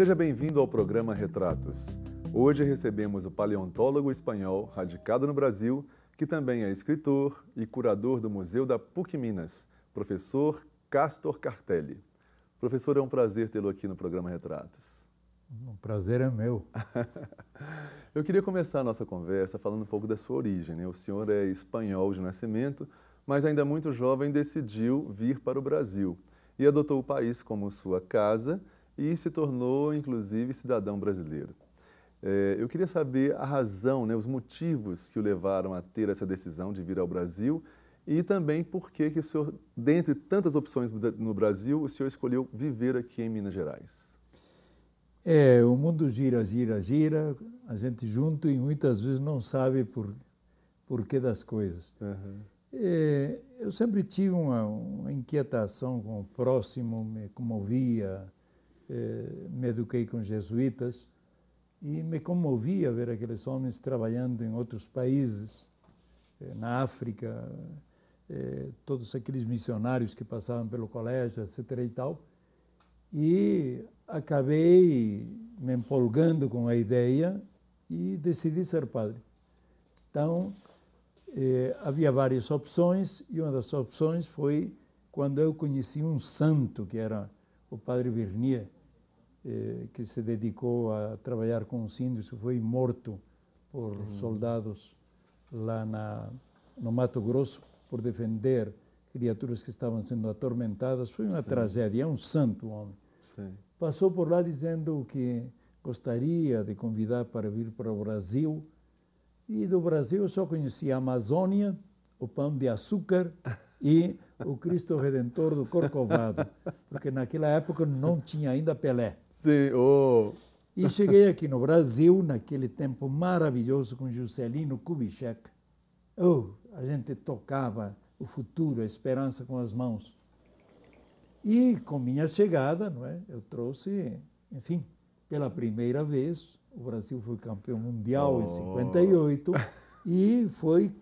Seja bem-vindo ao programa Retratos. Hoje recebemos o paleontólogo espanhol radicado no Brasil, que também é escritor e curador do Museu da PUC Minas, professor Castor Cartelli. Professor, é um prazer tê-lo aqui no programa Retratos. O um prazer é meu. Eu queria começar a nossa conversa falando um pouco da sua origem. Né? O senhor é espanhol de nascimento, mas ainda muito jovem decidiu vir para o Brasil e adotou o país como sua casa e se tornou, inclusive, cidadão brasileiro. É, eu queria saber a razão, né, os motivos que o levaram a ter essa decisão de vir ao Brasil e também por que, que o senhor, dentre tantas opções no Brasil, o senhor escolheu viver aqui em Minas Gerais. É, o mundo gira, gira, gira, a gente junto e muitas vezes não sabe por porquê das coisas. Uhum. É, eu sempre tive uma, uma inquietação com o próximo, me comovia, eh, me eduquei com jesuítas e me comovia ver aqueles homens trabalhando em outros países, na África, eh, todos aqueles missionários que passavam pelo colégio, etc. e tal. E acabei me empolgando com a ideia e decidi ser padre. Então, eh, havia várias opções e uma das opções foi quando eu conheci um santo que era o padre Vernier, eh, que se dedicou a trabalhar com os índios foi morto por uhum. soldados lá na, no Mato Grosso por defender criaturas que estavam sendo atormentadas. Foi uma Sim. tragédia, é um santo homem. Sim. Passou por lá dizendo que gostaria de convidar para vir para o Brasil. E do Brasil eu só conhecia a Amazônia, o pão de açúcar e o Cristo Redentor do Corcovado, porque naquela época não tinha ainda Pelé. Sim, oh. E cheguei aqui no Brasil, naquele tempo maravilhoso com Juscelino Kubitschek. Oh, a gente tocava o futuro, a esperança com as mãos. E com minha chegada, não é, eu trouxe, enfim, pela primeira vez, o Brasil foi campeão mundial oh. em 58 e foi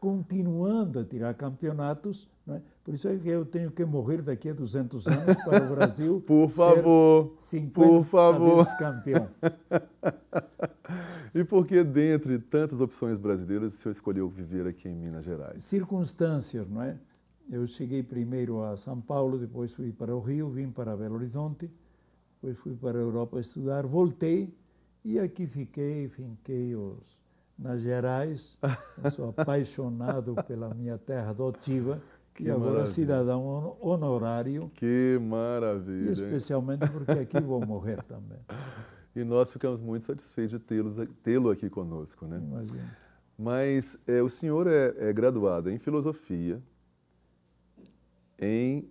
continuando a tirar campeonatos é? Por isso é que eu tenho que morrer daqui a 200 anos para o Brasil por favor, ser por favor. vezes campeão. e por que, dentre tantas opções brasileiras, o senhor escolheu viver aqui em Minas Gerais? Circunstâncias, não é? Eu cheguei primeiro a São Paulo, depois fui para o Rio, vim para Belo Horizonte, depois fui para a Europa estudar, voltei e aqui fiquei, finquei os, nas Gerais. Eu sou apaixonado pela minha terra adotiva que, agora é cidadão honorário. Que maravilha! especialmente hein? porque aqui vou morrer também. E nós ficamos muito satisfeitos de tê-lo aqui conosco, né? Imagina. Mas é, o senhor é, é, graduado em filosofia, em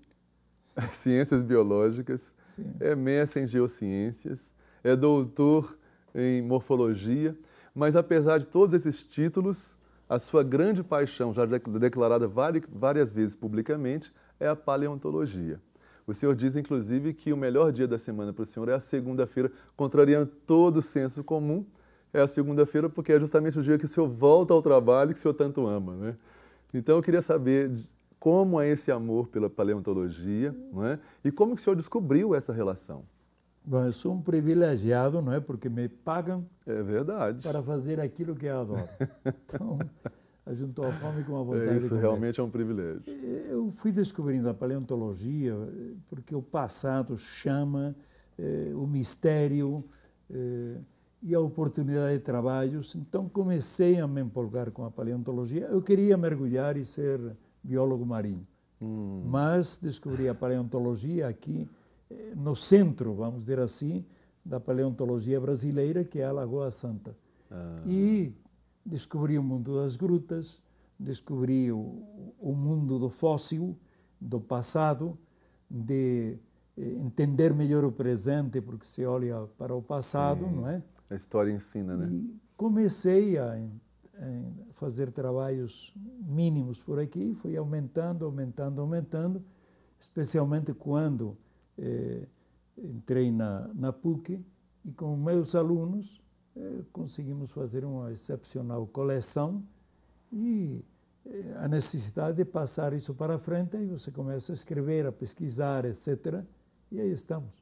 ciências biológicas, Sim. é mestre em geociências, é doutor em morfologia, mas apesar de todos esses títulos, a sua grande paixão, já declarada várias vezes publicamente, é a paleontologia. O senhor diz, inclusive, que o melhor dia da semana para o senhor é a segunda-feira, contrariando todo o senso comum, é a segunda-feira, porque é justamente o dia que o senhor volta ao trabalho que o senhor tanto ama. Né? Então, eu queria saber como é esse amor pela paleontologia né? e como que o senhor descobriu essa relação. Bom, eu sou um privilegiado, não é? Porque me pagam é verdade. para fazer aquilo que eu adoro. Então, ajuntou a fome com a é vontade. Isso realmente é um privilégio. Eu fui descobrindo a paleontologia eh, porque o passado chama, eh, o mistério eh, e a oportunidade de trabalhos. Então, comecei a me empolgar com a paleontologia. Eu queria mergulhar e ser biólogo marinho, hum. mas descobri a paleontologia aqui no centro, vamos dizer assim, da paleontologia brasileira, que é a Lagoa Santa. Ah. E descobri o mundo das grutas, descobri o, o mundo do fóssil, do passado, de eh, entender melhor o presente, porque se olha para o passado, Sim. não é? A história ensina, né? E comecei a, a fazer trabalhos mínimos por aqui, fui aumentando, aumentando, aumentando, especialmente quando eh, entrei na, na PUC e com meus alunos eh, conseguimos fazer uma excepcional coleção e eh, a necessidade de passar isso para frente, aí você começa a escrever, a pesquisar, etc. E aí estamos.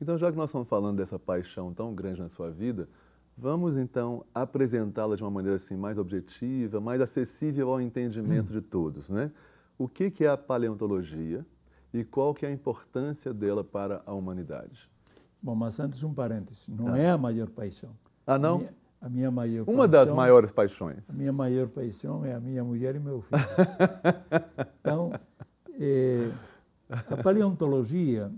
Então, já que nós estamos falando dessa paixão tão grande na sua vida, vamos então apresentá-la de uma maneira assim mais objetiva, mais acessível ao entendimento hum. de todos, né? O que, que é a paleontologia? e qual que é a importância dela para a humanidade? Bom, mas antes um parêntese. Não ah. é a maior paixão. Ah, não? A minha, a minha maior Uma paixão, das maiores paixões. A minha maior paixão é a minha mulher e meu filho. então, é, a paleontologia,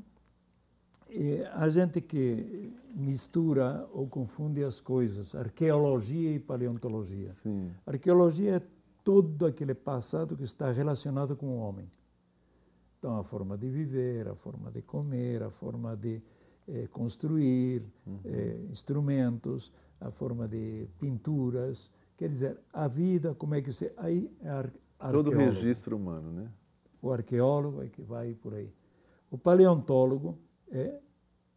é, a gente que mistura ou confunde as coisas, arqueologia e paleontologia. Sim. Arqueologia é todo aquele passado que está relacionado com o homem. Então, a forma de viver, a forma de comer, a forma de eh, construir uhum. eh, instrumentos, a forma de pinturas. Quer dizer, a vida, como é que você. Aí é ar, Todo o registro humano, né? O arqueólogo é que vai por aí. O paleontólogo é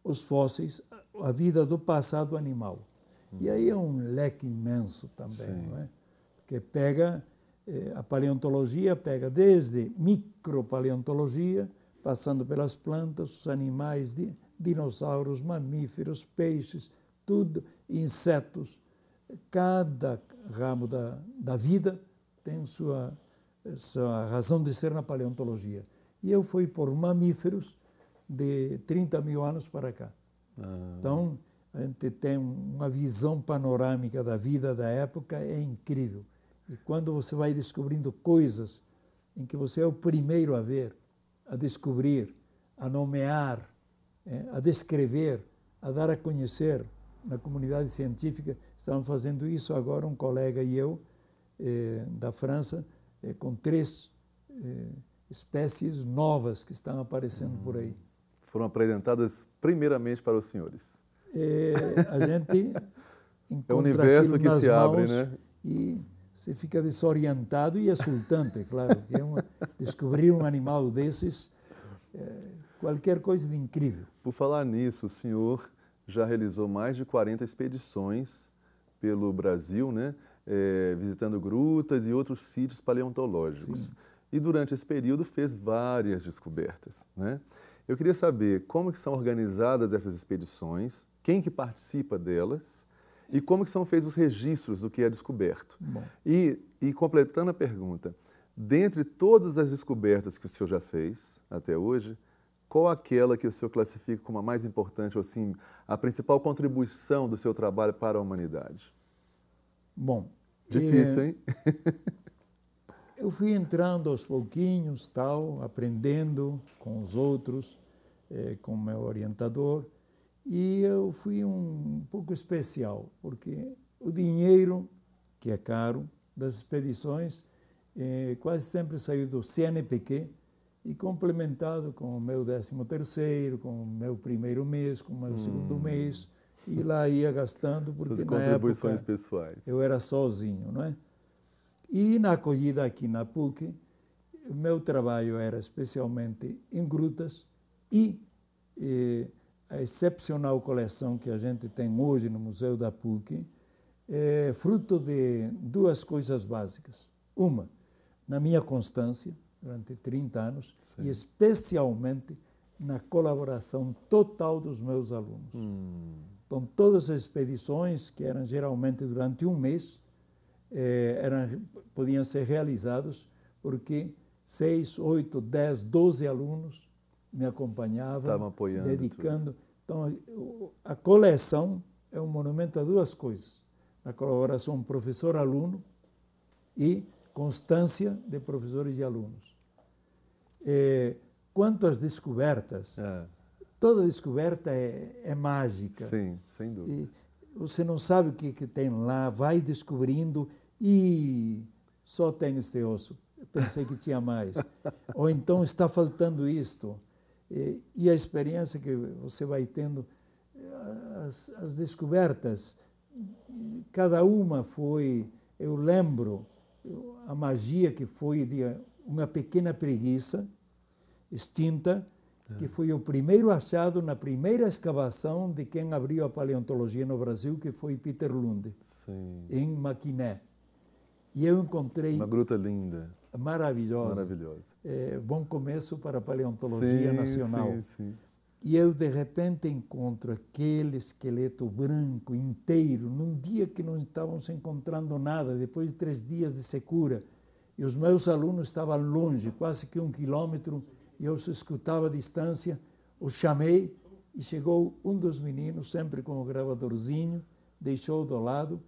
os fósseis, a vida do passado animal. Uhum. E aí é um leque imenso também, Sim. não é? Porque pega eh, a paleontologia pega desde micropaleontologia, passando pelas plantas, os animais, dinossauros, mamíferos, peixes, tudo, insetos. Cada ramo da, da vida tem sua, sua razão de ser na paleontologia. E eu fui por mamíferos de 30 mil anos para cá. Ah. Então, a gente tem uma visão panorâmica da vida da época, é incrível. E quando você vai descobrindo coisas em que você é o primeiro a ver, a descobrir, a nomear, é, a descrever, a dar a conhecer na comunidade científica, estavam fazendo isso agora um colega e eu é, da França é, com três espécies novas que estão aparecendo por aí. Hum. Foram apresentadas primeiramente para os senhores. É, a gente encontra é o universo que se abre, né? E você fica desorientado e exultante, claro. Que é uma, descobrir um animal desses, é, qualquer coisa de incrível. Por falar nisso, o senhor já realizou mais de 40 expedições pelo Brasil, né? É, visitando grutas e outros sítios paleontológicos. Sim. E durante esse período fez várias descobertas. Né? Eu queria saber como que são organizadas essas expedições, quem que participa delas e como que são feitos os registros do que é descoberto. Bom. E, e completando a pergunta, dentre todas as descobertas que o senhor já fez até hoje, qual aquela que o senhor classifica como a mais importante, ou assim, a principal contribuição do seu trabalho para a humanidade? Bom. Difícil, eh, hein? eu fui entrando aos pouquinhos, tal, aprendendo com os outros, eh, com o meu orientador. E eu fui um, pouco especial, porque o dinheiro, que é caro, das expedições, eh, quase sempre saiu do CNPq e complementado com o meu 13 terceiro, com o meu primeiro mês, com o meu hum. segundo mês, e lá ia gastando porque na contribuições época, pessoais. Eu era sozinho, não é? E na acolhida aqui na PUC, meu trabalho era especialmente em grutas e eh, a excepcional coleção que a gente tem hoje no Museu da PUC é fruto de duas coisas básicas. Uma, na minha constância durante 30 anos Sim. e especialmente na colaboração total dos meus alunos. Hum. Então, todas as expedições, que eram geralmente durante um mês, eh, eram, podiam ser realizadas porque seis oito dez doze alunos me acompanhava, apoiando dedicando. Tudo. Então, a coleção é um monumento a duas coisas: a colaboração professor-aluno e constância de professores e alunos. É, quanto às descobertas, é. toda descoberta é, é, mágica. Sim, sem dúvida. E você não sabe o que, que tem lá, vai descobrindo e só tem este osso. pensei que tinha mais. Ou então está faltando isto. E, e a experiência que você vai tendo, eh, as, as descobertas, cada uma foi, eu lembro, a magia que foi de uma pequena preguiça extinta, é. que foi o primeiro achado na primeira escavação de quem abriu a paleontologia no Brasil, que foi Peter Lund, Sim. em Maquiné. E eu encontrei... Uma gruta linda maravilhosa. Maravilhosa. É, bom começo para a paleontologia sim, nacional. Sim, sim. E eu, de repente, encontro aquele esqueleto branco inteiro, num dia que não estávamos encontrando nada, depois de três dias de secura. E os meus alunos estavam longe, quase que um quilômetro, e eu escutava a distância, os chamei, e chegou um dos meninos, sempre com o gravadorzinho, deixou do lado,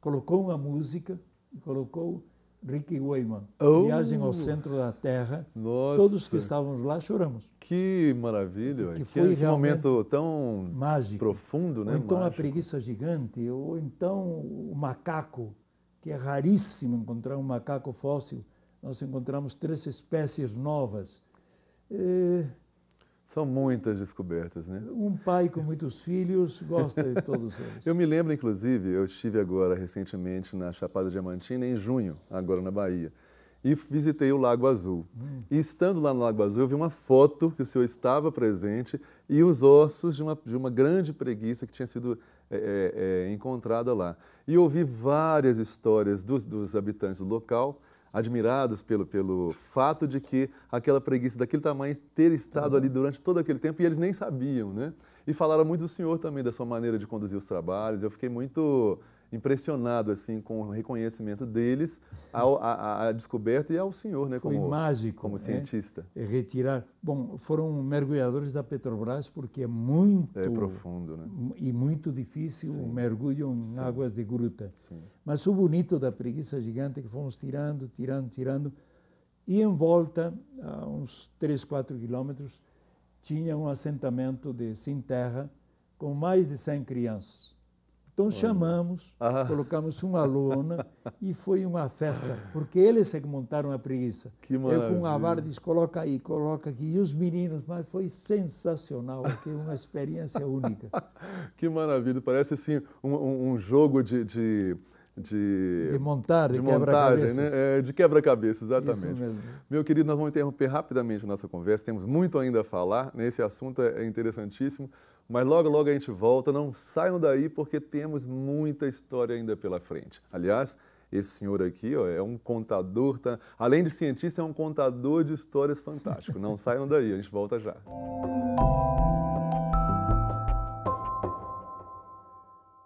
colocou uma música e colocou Ricky Wayman, oh. Viagem ao Centro da Terra. Nossa. Todos que estávamos lá choramos. Que maravilha! Que foi um momento tão mágico. profundo, né? Ou então mágico. a preguiça gigante, ou então o macaco, que é raríssimo encontrar um macaco fóssil. Nós encontramos três espécies novas. Eh, são muitas descobertas, né? Um pai com muitos filhos gosta de todos eles. eu me lembro, inclusive, eu estive agora recentemente na Chapada Diamantina, em junho, agora na Bahia, e visitei o Lago Azul. Hum. E estando lá no Lago Azul, eu vi uma foto que o senhor estava presente e os ossos de uma, de uma grande preguiça que tinha sido é, é, é encontrada lá. E ouvi várias histórias dos, dos habitantes do local admirados pelo, pelo fato de que aquela preguiça daquele tamanho ter estado ali durante todo aquele tempo e eles nem sabiam, né? E falaram muito do senhor também, da sua maneira de conduzir os trabalhos. Eu fiquei muito impressionado assim com o reconhecimento deles ao, à, descoberta e ao senhor, né, como Foi mágico, como né, cientista. É, retirar. Bom, foram mergulhadores da Petrobras porque é muito é profundo, né? E muito difícil Sim. o mergulho em Sim. águas de gruta. Sim. Mas o bonito da preguiça gigante é que fomos tirando, tirando, tirando e em volta a uns 3, 4 quilômetros tinha um assentamento de sem terra com mais de 100 crianças então chamamos, ah. colocamos uma lona e foi uma festa, porque eles é que montaram a preguiça. Que Eu com uma vara disse, coloca aí, coloca aqui. E os meninos, mas foi sensacional, é é uma experiência única. que maravilha, parece assim um, um jogo de... de de, de montar, de, de quebra-cabeças. Né? É, de quebra-cabeça, exatamente. Meu querido, nós vamos interromper rapidamente nossa conversa, temos muito ainda a falar, né? esse assunto é interessantíssimo, mas logo, logo a gente volta, não saiam daí porque temos muita história ainda pela frente. Aliás, esse senhor aqui ó, é um contador, tá? além de cientista, é um contador de histórias fantástico. Não saiam daí, a gente volta já.